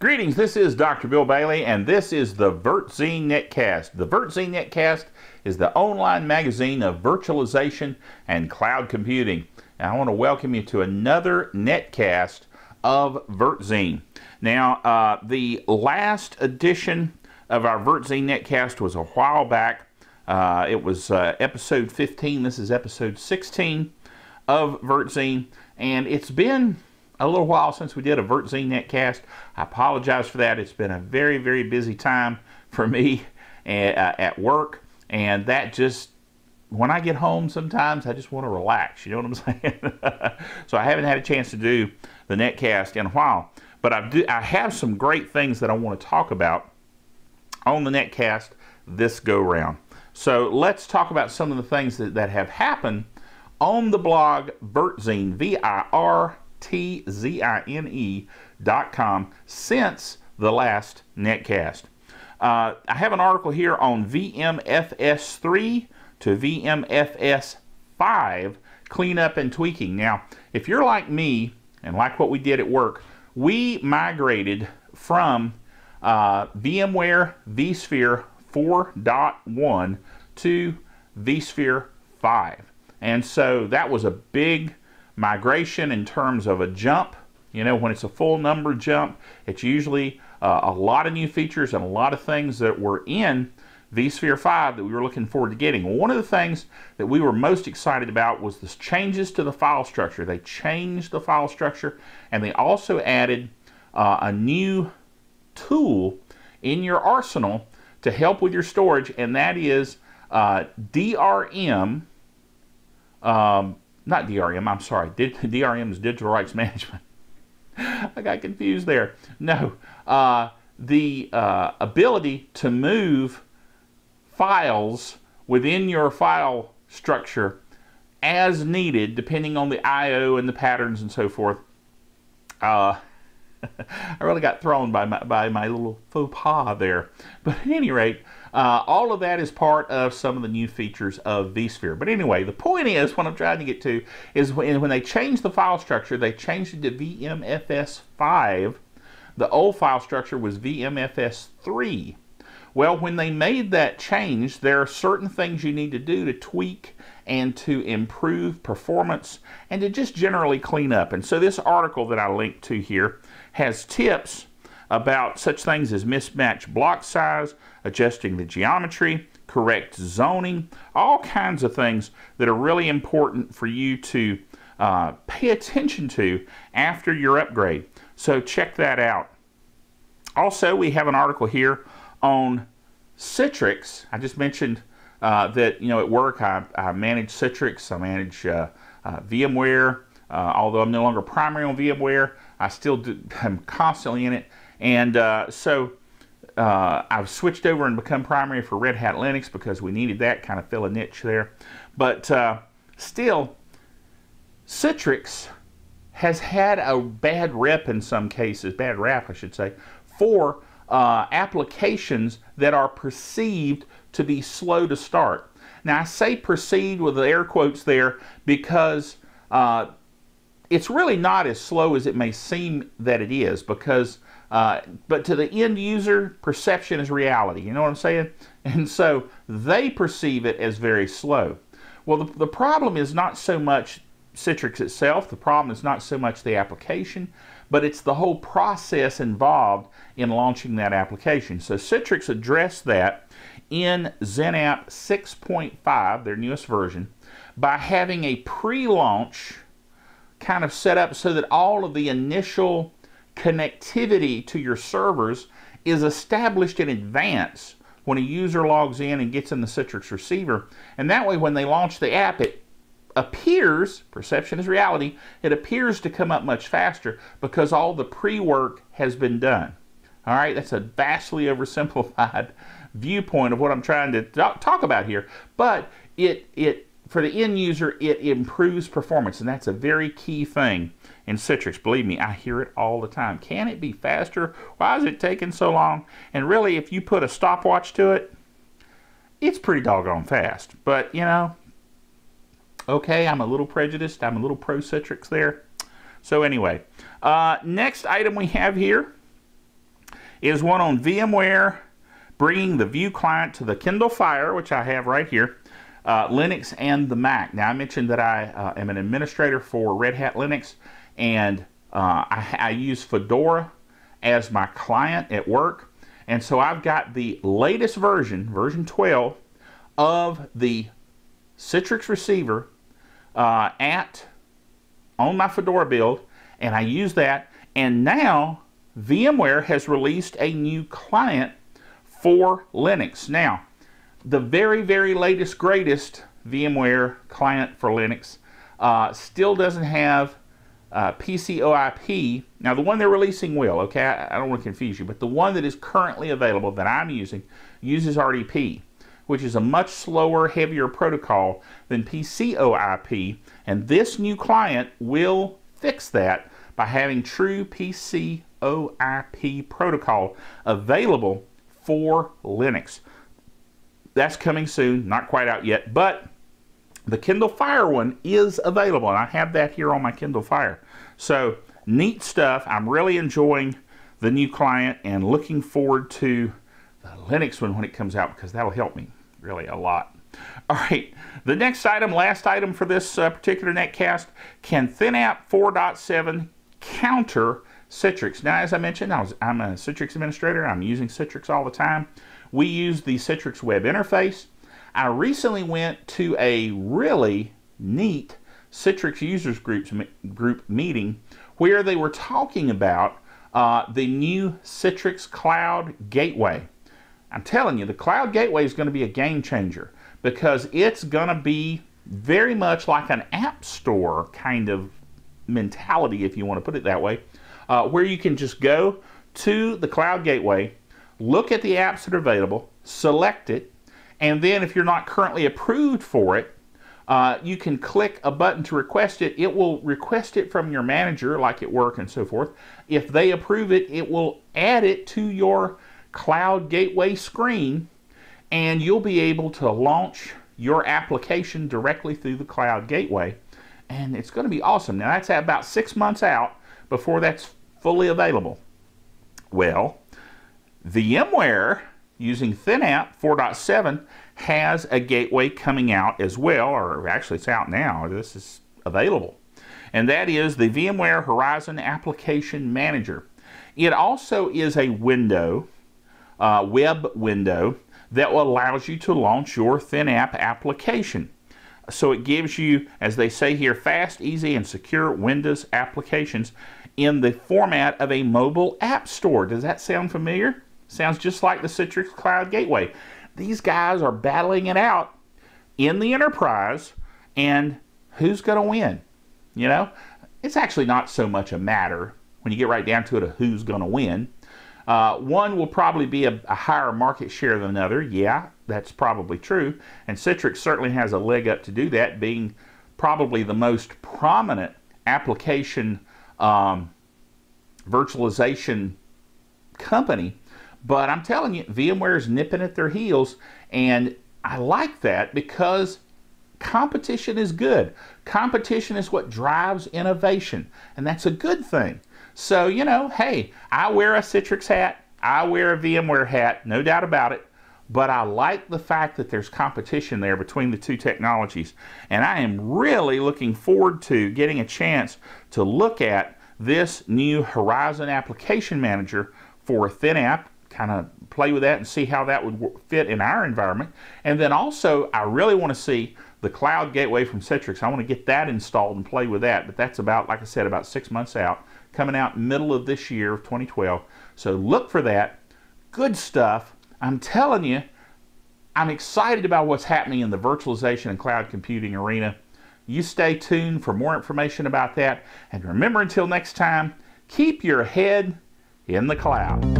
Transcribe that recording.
Greetings, this is Dr. Bill Bailey, and this is the VertZine Netcast. The VertZine Netcast is the online magazine of virtualization and cloud computing. And I want to welcome you to another netcast of VertZine. Now, uh, the last edition of our VertZine Netcast was a while back. Uh, it was uh, episode 15. This is episode 16 of VertZine, and it's been a little while since we did a Vert ZNet cast. I apologize for that. It's been a very, very busy time for me at, eh, uh, at work, and that just when I get home sometimes I just want to relax, you know what I'm saying? so I haven't had a chance to do the netcast in a while, but I do I have some great things that I want to talk about on the netcast this go round. So let's talk about some of the things that, that have happened on the blog Virtzine, V-I-R T-Z-I-N-E dot com since the last netcast. Uh, I have an article here on VMFS3 to VMFS5 cleanup and tweaking. Now, if you're like me and like what we did at work, we migrated from uh, VMware vSphere 4.1 to vSphere 5. And so that was a big migration in terms of a jump. You know, when it's a full number jump, it's usually uh, a lot of new features and a lot of things that were in vSphere 5 that we were looking forward to getting. one of the things that we were most excited about was the changes to the file structure. They changed the file structure and they also added uh, a new tool in your arsenal to help with your storage, and that is uh, DRM um, not DRM, I'm sorry, did, DRM is digital rights management. I got confused there. No, uh, the uh, ability to move files within your file structure as needed, depending on the I.O. and the patterns and so forth, uh, I really got thrown by my, by my little faux pas there. But at any rate, uh, all of that is part of some of the new features of vSphere. But anyway, the point is, what I'm trying to get to is when, when they changed the file structure, they changed it to VMFS5. The old file structure was VMFS3. Well, when they made that change, there are certain things you need to do to tweak and to improve performance and to just generally clean up. And so this article that I linked to here has tips about such things as mismatched block size, adjusting the geometry, correct zoning, all kinds of things that are really important for you to uh, pay attention to after your upgrade. So check that out. Also, we have an article here on Citrix. I just mentioned uh, that, you know, at work I, I manage Citrix, I manage uh, uh VMware, uh, although I'm no longer primary on VMware, I still do, I'm constantly in it. And uh, so uh, I've switched over and become primary for Red Hat Linux because we needed that, kind of fill a niche there. But uh, still, Citrix has had a bad rep in some cases, bad rap I should say, for uh, applications that are perceived to be slow to start. Now I say proceed with the air quotes there because uh, it's really not as slow as it may seem that it is because uh, but to the end user perception is reality you know what i'm saying and so they perceive it as very slow well the, the problem is not so much citrix itself the problem is not so much the application but it's the whole process involved in launching that application so citrix addressed that in zenapp 6.5 their newest version by having a pre-launch kind of set up so that all of the initial connectivity to your servers is established in advance when a user logs in and gets in the Citrix receiver. And that way, when they launch the app, it appears, perception is reality, it appears to come up much faster because all the pre-work has been done. All right, that's a vastly oversimplified viewpoint of what I'm trying to talk about here, but it, it for the end user, it improves performance, and that's a very key thing in Citrix. Believe me, I hear it all the time. Can it be faster? Why is it taking so long? And really, if you put a stopwatch to it, it's pretty doggone fast. But, you know, okay, I'm a little prejudiced. I'm a little pro Citrix there. So, anyway, uh, next item we have here is one on VMware bringing the View client to the Kindle Fire, which I have right here uh, Linux and the Mac. Now, I mentioned that I uh, am an administrator for Red Hat Linux, and uh, I, I use Fedora as my client at work. And so I've got the latest version, version 12, of the Citrix receiver uh, at on my Fedora build, and I use that. And now VMware has released a new client for Linux. Now, the very, very latest, greatest VMware client for Linux uh, still doesn't have uh, PCOIP. Now, the one they're releasing will, okay? I, I don't want to confuse you, but the one that is currently available that I'm using uses RDP, which is a much slower, heavier protocol than PCOIP. And this new client will fix that by having true PCOIP protocol available for Linux that's coming soon, not quite out yet, but the Kindle Fire one is available, and I have that here on my Kindle Fire. So, neat stuff. I'm really enjoying the new client and looking forward to the Linux one when it comes out because that'll help me really a lot. All right, the next item, last item for this uh, particular netcast, can ThinApp 4.7 counter Citrix? Now, as I mentioned, I was, I'm a Citrix administrator. I'm using Citrix all the time. We use the Citrix web interface. I recently went to a really neat Citrix users groups, group meeting where they were talking about uh, the new Citrix Cloud Gateway. I'm telling you, the Cloud Gateway is going to be a game changer because it's going to be very much like an app store kind of mentality, if you want to put it that way, uh, where you can just go to the Cloud Gateway look at the apps that are available, select it, and then if you're not currently approved for it, uh, you can click a button to request it. It will request it from your manager, like at work and so forth. If they approve it, it will add it to your Cloud Gateway screen, and you'll be able to launch your application directly through the Cloud Gateway. And it's going to be awesome. Now, that's about six months out before that's fully available. Well, VMware using ThinApp 4.7 has a gateway coming out as well, or actually it's out now, this is available, and that is the VMware Horizon Application Manager. It also is a window, uh, web window, that allows you to launch your ThinApp application. So it gives you, as they say here, fast, easy, and secure Windows applications in the format of a mobile app store. Does that sound familiar? Sounds just like the Citrix Cloud Gateway. These guys are battling it out in the enterprise, and who's going to win? You know, it's actually not so much a matter when you get right down to it of who's going to win. Uh, one will probably be a, a, higher market share than another. Yeah, that's probably true. And Citrix certainly has a leg up to do that, being probably the most prominent application um, virtualization company but I'm telling you, VMware is nipping at their heels, and I like that because competition is good. Competition is what drives innovation, and that's a good thing. So, you know, hey, I wear a Citrix hat, I wear a VMware hat, no doubt about it, but I like the fact that there's competition there between the two technologies. And I am really looking forward to getting a chance to look at this new Horizon Application Manager for ThinApp kind of play with that and see how that would fit in our environment. And then also, I really want to see the cloud gateway from Citrix. I want to get that installed and play with that, but that's about, like I said, about six months out, coming out middle of this year of 2012. So look for that. Good stuff. I'm telling you, I'm excited about what's happening in the virtualization and cloud computing arena. You stay tuned for more information about that. And remember, until next time, keep your head in the cloud.